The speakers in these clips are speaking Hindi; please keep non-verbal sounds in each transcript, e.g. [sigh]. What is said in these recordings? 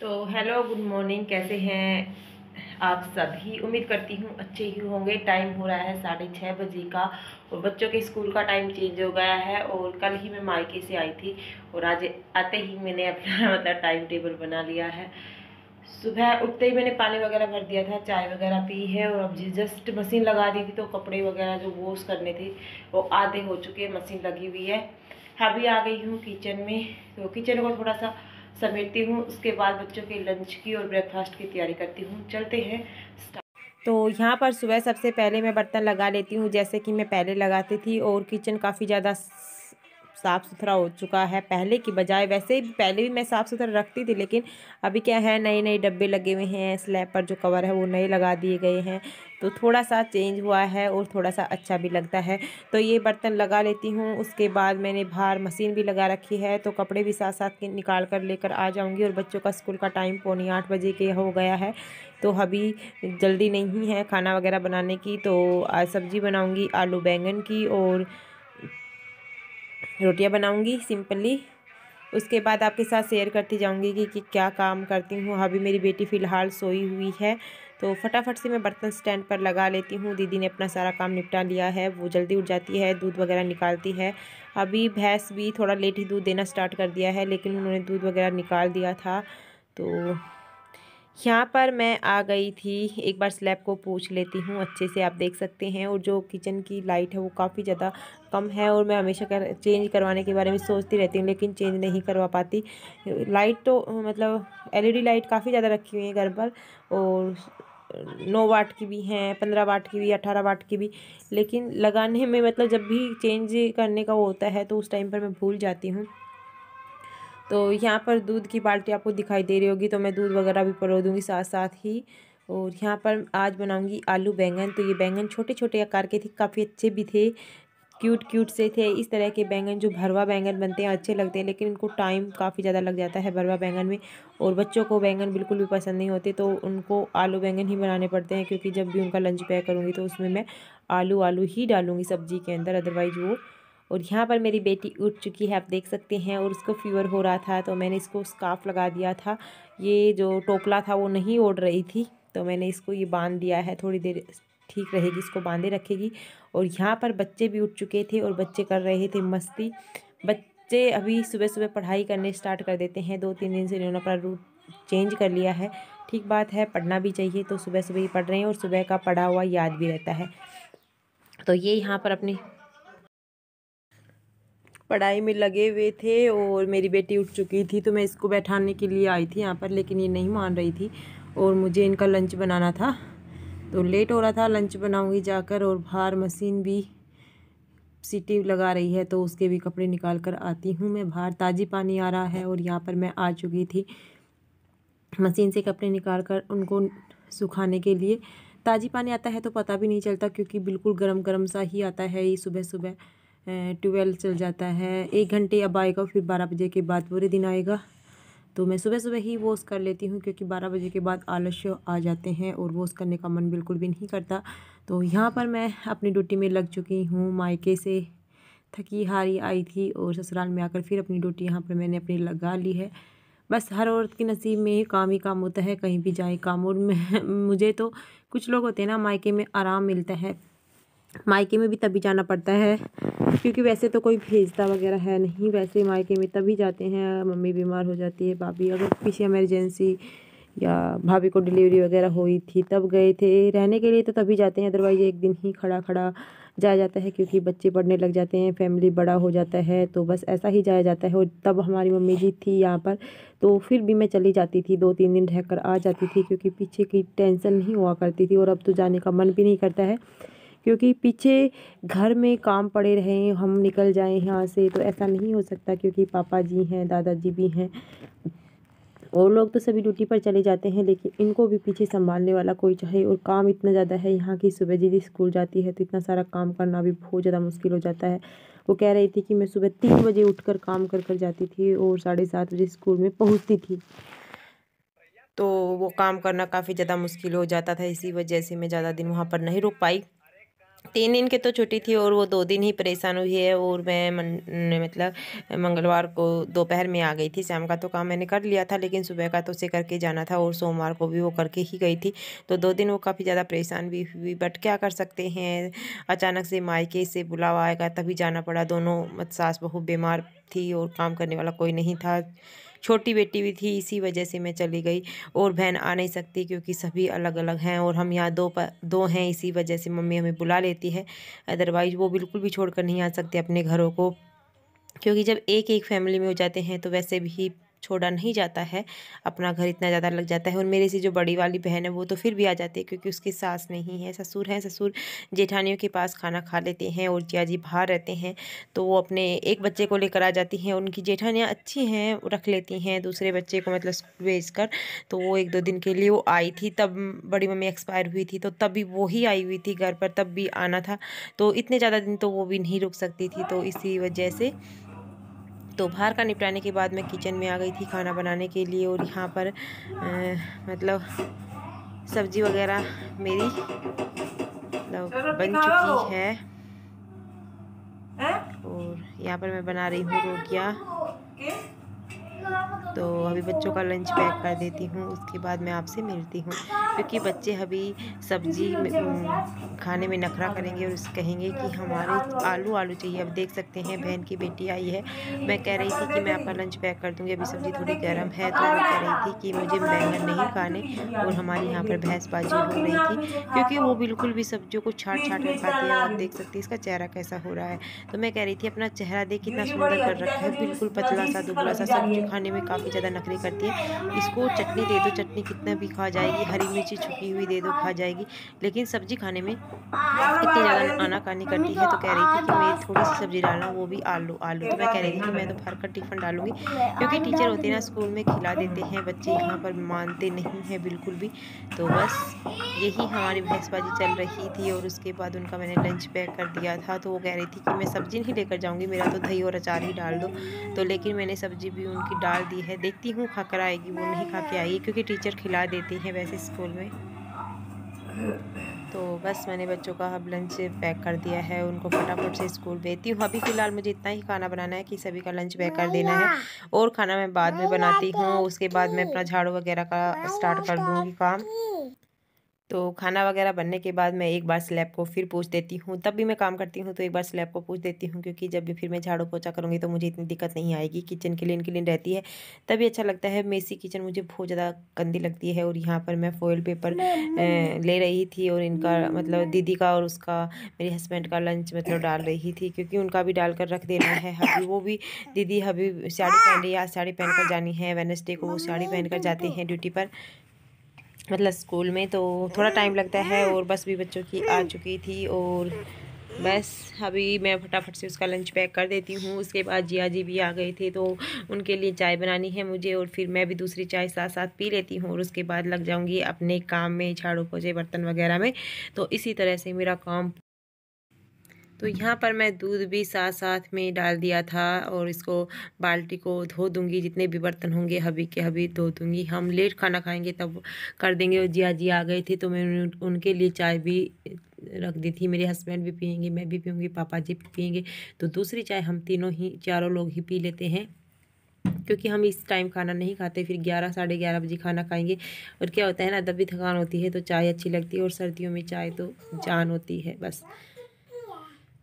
तो हेलो गुड मॉर्निंग कैसे हैं आप सभी उम्मीद करती हूँ अच्छे ही होंगे टाइम हो रहा है साढ़े छः बजे का और बच्चों के स्कूल का टाइम चेंज हो गया है और कल ही मैं मायके से आई थी और आज आते ही मैंने अपना [laughs] मतलब टाइम टेबल बना लिया है सुबह उठते ही मैंने पानी वगैरह भर दिया था चाय वगैरह पी है और अब जस्ट मशीन लगा दी थी तो कपड़े वगैरह जो वॉश करने थे वो आधे हो चुके मशीन लगी हुई है अभी आ गई हूँ किचन में तो किचन को थोड़ा सा समेटती हूँ उसके बाद बच्चों के लंच की और ब्रेकफास्ट की तैयारी करती हूँ चलते हैं तो यहाँ पर सुबह सबसे पहले मैं बर्तन लगा लेती हूँ जैसे कि मैं पहले लगाती थी और किचन काफ़ी ज़्यादा साफ़ सुथरा हो चुका है पहले की बजाय वैसे भी पहले भी मैं साफ़ सुथरा रखती थी लेकिन अभी क्या है नए नए डब्बे लगे हुए हैं स्लैब पर जो कवर है वो नए लगा दिए गए हैं तो थोड़ा सा चेंज हुआ है और थोड़ा सा अच्छा भी लगता है तो ये बर्तन लगा लेती हूँ उसके बाद मैंने बाहर मशीन भी लगा रखी है तो कपड़े भी साथ साथ निकाल कर लेकर आ जाऊँगी और बच्चों का स्कूल का टाइम पौने आठ बजे के हो गया है तो अभी जल्दी नहीं है खाना वगैरह बनाने की तो सब्ज़ी बनाऊँगी आलू बैंगन की और रोटियां बनाऊंगी सिंपली उसके बाद आपके साथ शेयर करती जाऊंगी कि, कि क्या काम करती हूँ हाँ, अभी मेरी बेटी फ़िलहाल सोई हुई है तो फटाफट से मैं बर्तन स्टैंड पर लगा लेती हूँ दीदी ने अपना सारा काम निपटा लिया है वो जल्दी उठ जाती है दूध वगैरह निकालती है अभी भैंस भी थोड़ा लेट ही दूध देना स्टार्ट कर दिया है लेकिन उन्होंने दूध वगैरह निकाल दिया था तो यहाँ पर मैं आ गई थी एक बार स्लैब को पूछ लेती हूँ अच्छे से आप देख सकते हैं और जो किचन की लाइट है वो काफ़ी ज़्यादा कम है और मैं हमेशा कर चेंज करवाने के बारे में सोचती रहती हूँ लेकिन चेंज नहीं करवा पाती लाइट तो मतलब एलईडी लाइट काफ़ी ज़्यादा रखी हुई है घर पर और नौ वाट की भी हैं पंद्रह वाट की भी अठारह वाट की भी लेकिन लगाने में मतलब जब भी चेंज करने का वो होता है तो उस टाइम पर मैं भूल जाती हूँ तो यहाँ पर दूध की बाल्टी आपको दिखाई दे रही होगी तो मैं दूध वगैरह भी परो दूँगी साथ साथ ही और यहाँ पर आज बनाऊँगी आलू बैंगन तो ये बैंगन छोटे छोटे आकार के थे काफ़ी अच्छे भी थे क्यूट क्यूट से थे इस तरह के बैंगन जो भरवा बैंगन बनते हैं अच्छे लगते हैं लेकिन इनको टाइम काफ़ी ज़्यादा लग जाता है भरवा बैंगन में और बच्चों को बैंगन बिल्कुल भी पसंद नहीं होते तो उनको आलू बैंगन ही बनाने पड़ते हैं क्योंकि जब भी उनका लंच पैक करूँगी तो उसमें मैं आलू आलू ही डालूँगी सब्ज़ी के अंदर अदरवाइज़ वो और यहाँ पर मेरी बेटी उठ चुकी है आप देख सकते हैं और उसको फीवर हो रहा था तो मैंने इसको स्काफ लगा दिया था ये जो टोपला था वो नहीं ओढ़ रही थी तो मैंने इसको ये बांध दिया है थोड़ी देर ठीक रहेगी इसको बांधे रखेगी और यहाँ पर बच्चे भी उठ चुके थे और बच्चे कर रहे थे मस्ती बच्चे अभी सुबह सुबह पढ़ाई करने स्टार्ट कर देते हैं दो तीन दिन से इन्होंने अपना रूट चेंज कर लिया है ठीक बात है पढ़ना भी चाहिए तो सुबह सुबह ही पढ़ रहे हैं और सुबह का पढ़ा हुआ याद भी रहता है तो ये यहाँ पर अपनी पढ़ाई में लगे हुए थे और मेरी बेटी उठ चुकी थी तो मैं इसको बैठाने के लिए आई थी यहाँ पर लेकिन ये नहीं मान रही थी और मुझे इनका लंच बनाना था तो लेट हो रहा था लंच बनाऊँगी जाकर और बाहर मशीन भी सीटी लगा रही है तो उसके भी कपड़े निकाल कर आती हूँ मैं बाहर ताज़ी पानी आ रहा है और यहाँ पर मैं आ चुकी थी मशीन से कपड़े निकाल कर उनको सुखाने के लिए ताज़ी पानी आता है तो पता भी नहीं चलता क्योंकि बिल्कुल गर्म गर्म सा ही आता है ये सुबह सुबह ट्वेल्व चल जाता है एक घंटे अब आएगा फिर बारह बजे के बाद पूरे दिन आएगा तो मैं सुबह सुबह ही वॉश कर लेती हूँ क्योंकि बारह बजे के बाद आलस्य आ जाते हैं और वॉश करने का मन बिल्कुल भी नहीं करता तो यहाँ पर मैं अपनी ड्यूटी में लग चुकी हूँ मायके से थकी हारी आई थी और ससुराल में आकर फिर अपनी ड्यूटी यहाँ पर मैंने अपनी लगा ली है बस हर औरत के नसीब में काम ही काम होता है कहीं भी जाए काम और मुझे तो कुछ लोग होते हैं ना मायके में आराम मिलता है मायके में भी तभी जाना पड़ता है क्योंकि वैसे तो कोई भेजता वगैरह है नहीं वैसे मायके में तभी जाते हैं मम्मी बीमार हो जाती है भाभी अगर किसी एमरजेंसी या भाभी को डिलीवरी वगैरह हुई थी तब गए थे रहने के लिए तो तभी जाते हैं अदरवाइज एक दिन ही खड़ा खड़ा जाया जाता है क्योंकि बच्चे पढ़ने लग जाते हैं फैमिली बड़ा हो जाता है तो बस ऐसा ही जाया जाता है और तब हमारी मम्मी जी थी यहाँ पर तो फिर भी मैं चली जाती थी दो तीन दिन रह आ जाती थी क्योंकि पीछे की टेंशन नहीं हुआ करती थी और अब तो जाने का मन भी नहीं करता है क्योंकि पीछे घर में काम पड़े रहें हम निकल जाएं यहाँ से तो ऐसा नहीं हो सकता क्योंकि पापा जी हैं दादाजी भी हैं और लोग तो सभी ड्यूटी पर चले जाते हैं लेकिन इनको भी पीछे संभालने वाला कोई चाहिए और काम इतना ज़्यादा है यहाँ की सुबह जी स्कूल जाती है तो इतना सारा काम करना भी बहुत ज़्यादा मुश्किल हो जाता है वो कह रही थी कि मैं सुबह तीन बजे उठकर काम कर कर जाती थी और साढ़े सात बजे स्कूल में पहुँचती थी तो वो काम करना काफ़ी ज़्यादा मुश्किल हो जाता था इसी वजह से मैं ज़्यादा दिन वहाँ पर नहीं रुक पाई तीन दिन के तो छुट्टी थी और वो दो दिन ही परेशान हुई है और मैं मन मतलब मंगलवार को दोपहर में आ गई थी शाम का तो काम मैंने कर लिया था लेकिन सुबह का तो उसे करके जाना था और सोमवार को भी वो करके ही गई थी तो दो दिन वो काफ़ी ज़्यादा परेशान भी हुई बट क्या कर सकते हैं अचानक से मायके से बुलावा आएगा तभी जाना पड़ा दोनों सास बहू बीमार थी और काम करने वाला कोई नहीं था छोटी बेटी भी थी इसी वजह से मैं चली गई और बहन आ नहीं सकती क्योंकि सभी अलग अलग हैं और हम यहाँ दो प, दो हैं इसी वजह से मम्मी हमें बुला लेती है अदरवाइज़ वो बिल्कुल भी छोड़ कर नहीं आ सकते अपने घरों को क्योंकि जब एक एक फैमिली में हो जाते हैं तो वैसे भी छोड़ा नहीं जाता है अपना घर इतना ज़्यादा लग जाता है और मेरे से जो बड़ी वाली बहन है वो तो फिर भी आ जाती है क्योंकि उसकी सास नहीं है ससुर हैं ससुर जेठानियों के पास खाना खा लेते हैं और जिया जी बाहर रहते हैं तो वो अपने एक बच्चे को लेकर आ जाती हैं उनकी जेठानियाँ अच्छी हैं रख लेती हैं दूसरे बच्चे को मतलब भेज कर तो वो एक दो दिन के लिए वो आई थी तब बड़ी मम्मी एक्सपायर हुई थी तो तब भी वो ही आई हुई थी घर पर तब भी आना था तो इतने ज़्यादा दिन तो वो भी नहीं रुक सकती थी तो इसी वजह से दोपहर का निपटाने के बाद मैं किचन में आ गई थी खाना बनाने के लिए और यहाँ पर आ, मतलब सब्ज़ी वगैरह मेरी मतलब बन चुकी है और यहाँ पर मैं बना रही हूँ रोटियाँ तो अभी बच्चों का लंच पैक कर देती हूँ उसके बाद मैं आपसे मिलती हूँ क्योंकि बच्चे अभी सब्जी खाने में नखरा करेंगे और कहेंगे कि हमारे आलू आलू चाहिए अब देख सकते हैं बहन की बेटी आई है मैं कह रही थी कि मैं आपका लंच पैक कर दूँगी अभी सब्ज़ी थोड़ी गर्म है तो मैं कह रही थी कि मुझे बैंगन नहीं खाने और हमारे यहाँ पर भैंस बाजी हो रही थी क्योंकि वो बिल्कुल भी सब्जियों को छाट छाट कर खाते हैं आप देख सकते हैं इसका चेहरा कैसा हो रहा है तो मैं कह रही थी अपना चेहरा देख कितना सुंदर कर रखा है बिल्कुल पतला सा दुबला सा सब्जी खाने खाने में काफ़ी ज़्यादा नखरे करती है इसको चटनी दे दो चटनी कितना भी खा जाएगी हरी मिर्ची छुपी हुई दे दो खा जाएगी लेकिन सब्जी खाने में इतनी ज़्यादा आना कानी करती है तो कह रही थी कि मैं थोड़ी सी सब्ज़ी डालना वो भी आलू आलू तो मैं कह रही थी कि मैं दोपहर तो का टिफ़िन डालूंगी क्योंकि टीचर होते हैं ना स्कूल में खिला देते हैं बच्चे यहाँ पर मानते नहीं हैं बिल्कुल भी तो बस यही हमारी बहसबाजी चल रही थी और उसके बाद उनका मैंने लंच पैक कर दिया था तो वो कह रही थी कि मैं सब्ज़ी नहीं लेकर जाऊँगी मेरा तो दही और अचार ही डाल दो तो लेकिन मैंने सब्ज़ी भी उनकी डाल दी है देखती हूँ खा कर आएगी वो नहीं खा के आएगी क्योंकि टीचर खिला देती हैं वैसे स्कूल में तो बस मैंने बच्चों का अब लंच पैक कर दिया है उनको फटाफट से स्कूल भेजती हूँ अभी फ़िलहाल मुझे इतना ही खाना बनाना है कि सभी का लंच पैक कर देना है और खाना मैं बाद में बनाती हूँ उसके बाद मैं अपना झाड़ू वगैरह का स्टार्ट कर दूँगी काम तो खाना वगैरह बनने के बाद मैं एक बार स्लैब को फिर पूछ देती हूँ तब भी मैं काम करती हूँ तो एक बार स्लैब को पूछ देती हूँ क्योंकि जब भी फिर मैं झाड़ू पोछा करूँगी तो मुझे इतनी दिक्कत नहीं आएगी किचन क्लीन क्लीन रहती है तभी अच्छा लगता है मेसी किचन मुझे बहुत ज़्यादा गंदी लगती है और यहाँ पर मैं फॉयल पेपर ले रही थी और इनका मतलब दीदी का और उसका मेरे हस्बैंड का लंच मतलब डाल रही थी क्योंकि उनका भी डाल कर रख देना है अभी वो भी दीदी अभी साड़ी पहन रही है आज साड़ी पहन कर [gasps] जानी है वेनसडे को वो साड़ी पहन कर जाते तो हैं ड्यूटी पर मतलब स्कूल में तो थोड़ा टाइम लगता है और बस भी बच्चों की आ चुकी थी और बस अभी मैं फटाफट से उसका लंच पैक कर देती हूँ उसके बाद जिया जी भी आ गए थे तो उनके लिए चाय बनानी है मुझे और फिर मैं भी दूसरी चाय साथ साथ पी लेती हूँ और उसके बाद लग जाऊँगी अपने काम में झाड़ू पोछे बर्तन वगैरह में तो इसी तरह से मेरा काम तो यहाँ पर मैं दूध भी साथ साथ में डाल दिया था और इसको बाल्टी को धो दूँगी जितने भी बर्तन होंगे हबी के हबी धो दूँगी हम लेट खाना खाएंगे तब कर देंगे और जिया जी आ गए थे तो मैं उनके लिए चाय भी रख दी थी मेरे हस्बैंड भी पियेंगे मैं भी पीऊँगी पापा जी भी पियेंगे तो दूसरी चाय हम तीनों ही चारों लोग ही पी लेते हैं क्योंकि हम इस टाइम खाना नहीं खाते फिर ग्यारह साढ़े ग्यारह बजे खाना खाएंगे और क्या होता है ना तब भी थकान होती है तो चाय अच्छी लगती है और सर्दियों में चाय तो जान होती है बस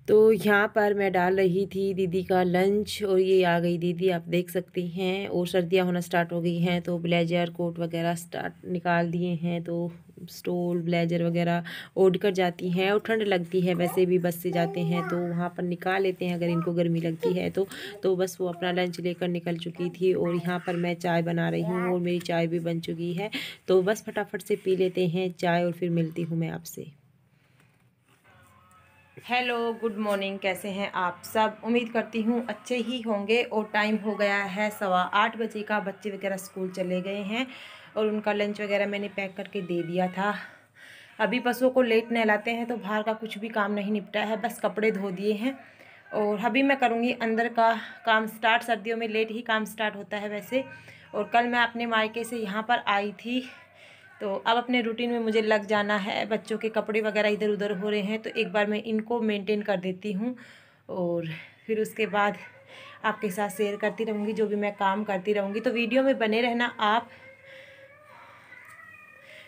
तो यहाँ पर मैं डाल रही थी दीदी का लंच और ये आ गई दीदी आप देख सकती हैं और सर्दियाँ होना स्टार्ट हो गई हैं तो ब्लेजर कोट वगैरह स्टार्ट निकाल दिए हैं तो स्टोल ब्लेजर वगैरह ओढ़ कर जाती हैं और ठंड लगती है वैसे भी बस से जाते हैं तो वहाँ पर निकाल लेते हैं अगर इनको गर्मी लगती है तो तो बस वो अपना लंच लेकर निकल चुकी थी और यहाँ पर मैं चाय बना रही हूँ और मेरी चाय भी बन चुकी है तो बस फटाफट से पी लेते हैं चाय और फिर मिलती हूँ मैं आपसे हेलो गुड मॉर्निंग कैसे हैं आप सब उम्मीद करती हूँ अच्छे ही होंगे और टाइम हो गया है सवा आठ बजे का बच्चे वगैरह स्कूल चले गए हैं और उनका लंच वगैरह मैंने पैक करके दे दिया था अभी पशुओं को लेट नहलाते हैं तो बाहर का कुछ भी काम नहीं निपटा है बस कपड़े धो दिए हैं और अभी मैं करूँगी अंदर का काम स्टार्ट सर्दियों में लेट ही काम स्टार्ट होता है वैसे और कल मैं अपने मायके से यहाँ पर आई थी तो अब अपने रूटीन में मुझे लग जाना है बच्चों के कपड़े वगैरह इधर उधर हो रहे हैं तो एक बार मैं इनको मेंटेन कर देती हूँ और फिर उसके बाद आपके साथ शेयर करती रहूँगी जो भी मैं काम करती रहूँगी तो वीडियो में बने रहना आप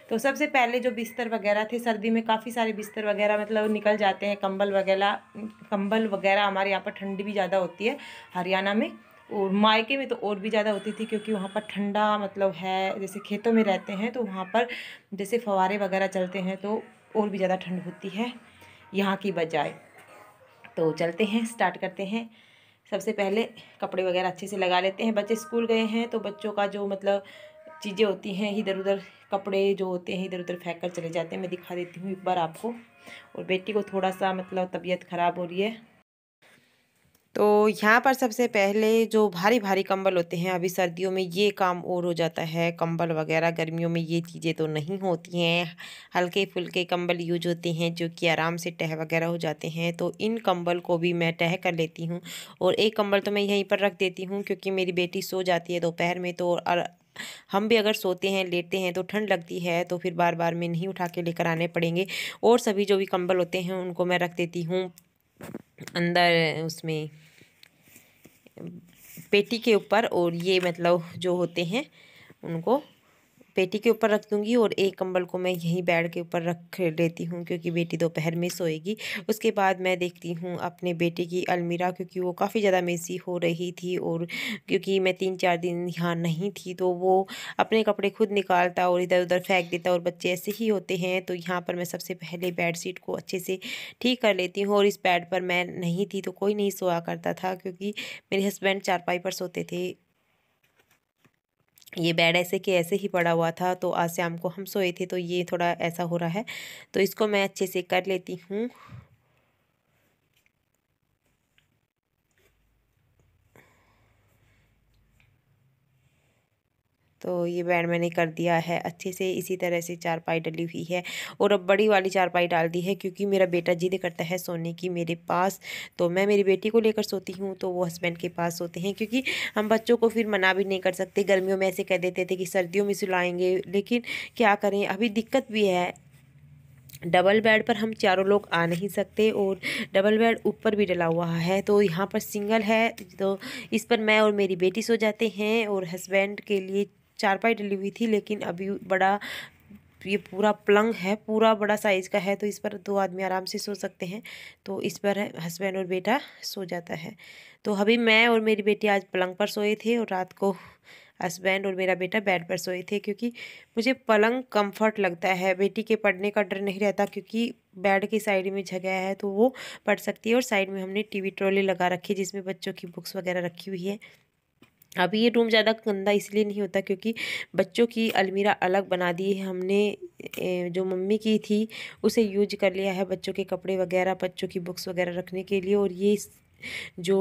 तो सबसे पहले जो बिस्तर वगैरह थे सर्दी में काफ़ी सारे बिस्तर वगैरह मतलब निकल जाते हैं कंबल वगैरह कंबल वगैरह हमारे यहाँ पर ठंडी भी ज़्यादा होती है हरियाणा में और मायके में तो और भी ज़्यादा होती थी क्योंकि वहाँ पर ठंडा मतलब है जैसे खेतों में रहते हैं तो वहाँ पर जैसे फवारे वगैरह चलते हैं तो और भी ज़्यादा ठंड होती है यहाँ की बजाय तो चलते हैं स्टार्ट करते हैं सबसे पहले कपड़े वगैरह अच्छे से लगा लेते हैं बच्चे स्कूल गए हैं तो बच्चों का जो मतलब चीज़ें होती हैं इधर उधर कपड़े जो होते हैं इधर उधर फेंक कर चले जाते हैं मैं दिखा देती हूँ एक बार आपको और बेटी को थोड़ा सा मतलब तबीयत ख़राब हो रही है तो यहाँ पर सबसे पहले जो भारी भारी कंबल होते हैं अभी सर्दियों में ये काम और हो जाता है कंबल वगैरह गर्मियों में ये चीज़ें तो नहीं होती हैं हल्के फुल्के कंबल यूज होते हैं जो कि आराम से टह वगैरह हो जाते हैं तो इन कंबल को भी मैं टह कर लेती हूँ और एक कंबल तो मैं यहीं पर रख देती हूँ क्योंकि मेरी बेटी सो जाती है दोपहर में तो और हम भी अगर सोते हैं लेटते हैं तो ठंड लगती है तो फिर बार बार में नहीं उठा के लेकर आने पड़ेंगे और सभी जो भी कंबल होते हैं उनको मैं रख देती हूँ अंदर उसमें पेटी के ऊपर और ये मतलब जो होते हैं उनको पेटी के ऊपर रख दूँगी और एक कंबल को मैं यहीं बेड के ऊपर रख लेती हूँ क्योंकि बेटी दोपहर में सोएगी उसके बाद मैं देखती हूँ अपने बेटे की अलमीरा क्योंकि वो काफ़ी ज़्यादा मेसी हो रही थी और क्योंकि मैं तीन चार दिन यहाँ नहीं थी तो वो अपने कपड़े खुद निकालता और इधर उधर फेंक देता और बच्चे ऐसे ही होते हैं तो यहाँ पर मैं सबसे पहले बेड शीट को अच्छे से ठीक कर लेती हूँ और इस बेड पर मैं नहीं थी तो कोई नहीं सोया करता था क्योंकि मेरे हस्बैंड चारपाई पर सोते थे ये बेड ऐसे के ऐसे ही पड़ा हुआ था तो आज शाम को हम सोए थे तो ये थोड़ा ऐसा हो रहा है तो इसको मैं अच्छे से कर लेती हूँ तो ये बैंड मैंने कर दिया है अच्छे से इसी तरह से चारपाई डली हुई है और अब बड़ी वाली चारपाई डाल दी है क्योंकि मेरा बेटा जिद करता है सोने की मेरे पास तो मैं मेरी बेटी को लेकर सोती हूँ तो वो हस्बैंड के पास सोते हैं क्योंकि हम बच्चों को फिर मना भी नहीं कर सकते गर्मियों में ऐसे कह देते थे कि सर्दियों में सुलाएँगे लेकिन क्या करें अभी दिक्कत भी है डबल बेड पर हम चारों लोग आ नहीं सकते और डबल बेड ऊपर भी डला हुआ है तो यहाँ पर सिंगल है तो इस पर मैं और मेरी बेटी सो जाते हैं और हस्बैंड के लिए चारपाई डली हुई थी लेकिन अभी बड़ा ये पूरा पलंग है पूरा बड़ा साइज़ का है तो इस पर दो आदमी आराम से सो सकते हैं तो इस पर हस्बैंड और बेटा सो जाता है तो अभी मैं और मेरी बेटी आज पलंग पर सोए थे और रात को हस्बैंड और मेरा बेटा बेड पर सोए थे क्योंकि मुझे पलंग कंफर्ट लगता है बेटी के पढ़ने का डर नहीं रहता क्योंकि बेड की साइड में जगह है तो वो पढ़ सकती है और साइड में हमने टीवी ट्रॉली लगा रखी है जिसमें बच्चों की बुक्स वगैरह रखी हुई है अभी ये रूम ज़्यादा गंदा इसलिए नहीं होता क्योंकि बच्चों की अलमीरा अलग बना दी है हमने जो मम्मी की थी उसे यूज कर लिया है बच्चों के कपड़े वगैरह बच्चों की बुक्स वगैरह रखने के लिए और ये जो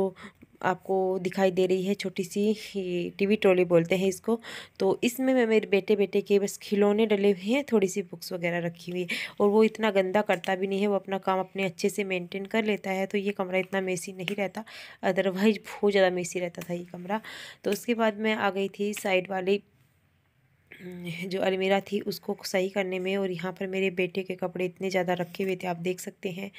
आपको दिखाई दे रही है छोटी सी टीवी ट्रॉली बोलते हैं इसको तो इसमें मैं मेरे बेटे बेटे के बस खिलौने डले हुए हैं थोड़ी सी बुक्स वगैरह रखी हुई है और वो इतना गंदा करता भी नहीं है वो अपना काम अपने अच्छे से मेंटेन कर लेता है तो ये कमरा इतना मेसी नहीं रहता अदरवाइज बहुत ज़्यादा मेसी रहता था ये कमरा तो उसके बाद मैं आ गई थी साइड वाली हम्म, जो अलमीरा थी उसको सही करने में और यहाँ पर मेरे बेटे के कपड़े इतने ज़्यादा रखे हुए थे आप देख सकते हैं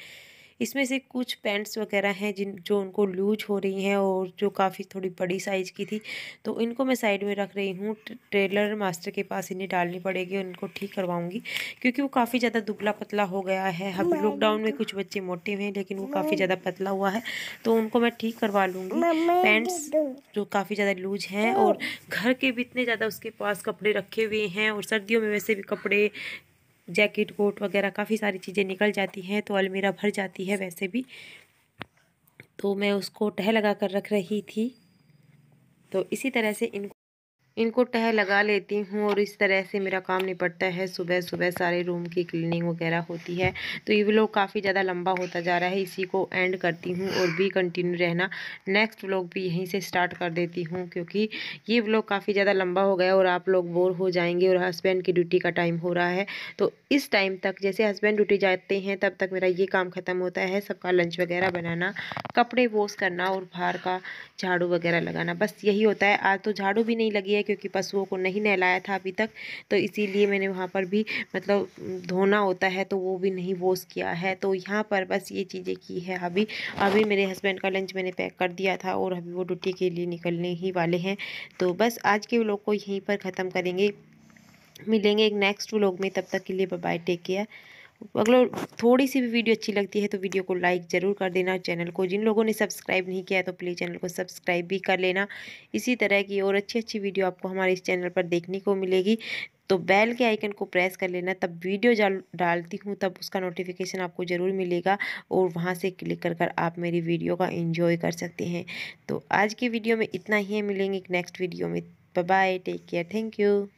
इसमें से कुछ पैंट्स वगैरह हैं जिन जो उनको लूज हो रही हैं और जो काफ़ी थोड़ी बड़ी साइज़ की थी तो इनको मैं साइड में रख रही हूँ ट्रेलर मास्टर के पास इन्हें डालनी पड़ेगी उनको ठीक करवाऊँगी क्योंकि वो काफ़ी ज़्यादा दुबला पतला हो गया है हम लॉकडाउन में कुछ बच्चे मोटे हुए हैं लेकिन वो काफ़ी ज़्यादा पतला हुआ है तो उनको मैं ठीक करवा लूँगी पैंट्स जो काफ़ी ज़्यादा लूज हैं और घर के भी इतने ज़्यादा उसके पास कपड़े रखे हुए हैं और सर्दियों में वैसे भी कपड़े जैकेट कोट वगैरह काफ़ी सारी चीज़ें निकल जाती हैं तो अलमीरा भर जाती है वैसे भी तो मैं उसको टह लगा कर रख रही थी तो इसी तरह से इनको इनको टह लगा लेती हूँ और इस तरह से मेरा काम निपटता है सुबह सुबह सारे रूम की क्लीनिंग वगैरह होती है तो ये व्लॉग काफ़ी ज़्यादा लंबा होता जा रहा है इसी को एंड करती हूँ और भी कंटिन्यू रहना नेक्स्ट व्लॉग भी यहीं से स्टार्ट कर देती हूँ क्योंकि ये व्लॉग काफ़ी ज़्यादा लंबा हो गया और आप लोग बोर हो जाएंगे और हस्बैंड की ड्यूटी का टाइम हो रहा है तो इस टाइम तक जैसे हस्बैंड ड्यूटी जाते हैं तब तक मेरा ये काम ख़त्म होता है सबका लंच वगैरह बनाना कपड़े वॉश करना और बाहर का झाड़ू वगैरह लगाना बस यही होता है आज तो झाड़ू भी नहीं लगी है क्योंकि पशुओं को नहीं नहलाया था अभी तक तो इसीलिए मैंने वहाँ पर भी मतलब धोना होता है तो वो भी नहीं वॉश किया है तो यहाँ पर बस ये चीज़ें की है अभी अभी मेरे हस्बैंड का लंच मैंने पैक कर दिया था और अभी वो ड्यूटी के लिए निकलने ही वाले हैं तो बस आज के लोग को यहीं पर ख़त्म करेंगे मिलेंगे एक नेक्स्ट व्लॉग में तब तक के लिए बाय टेक केयर अगर थोड़ी सी भी वीडियो अच्छी लगती है तो वीडियो को लाइक ज़रूर कर देना चैनल को जिन लोगों ने सब्सक्राइब नहीं किया है तो प्लीज़ चैनल को सब्सक्राइब भी कर लेना इसी तरह की और अच्छी अच्छी वीडियो आपको हमारे इस चैनल पर देखने को मिलेगी तो बेल के आइकन को प्रेस कर लेना तब वीडियो डालती हूँ तब उसका नोटिफिकेशन आपको ज़रूर मिलेगा और वहाँ से क्लिक कर कर आप मेरी वीडियो का एंजॉय कर सकते हैं तो आज की वीडियो में इतना ही है मिलेंगे नेक्स्ट वीडियो में bye take care thank you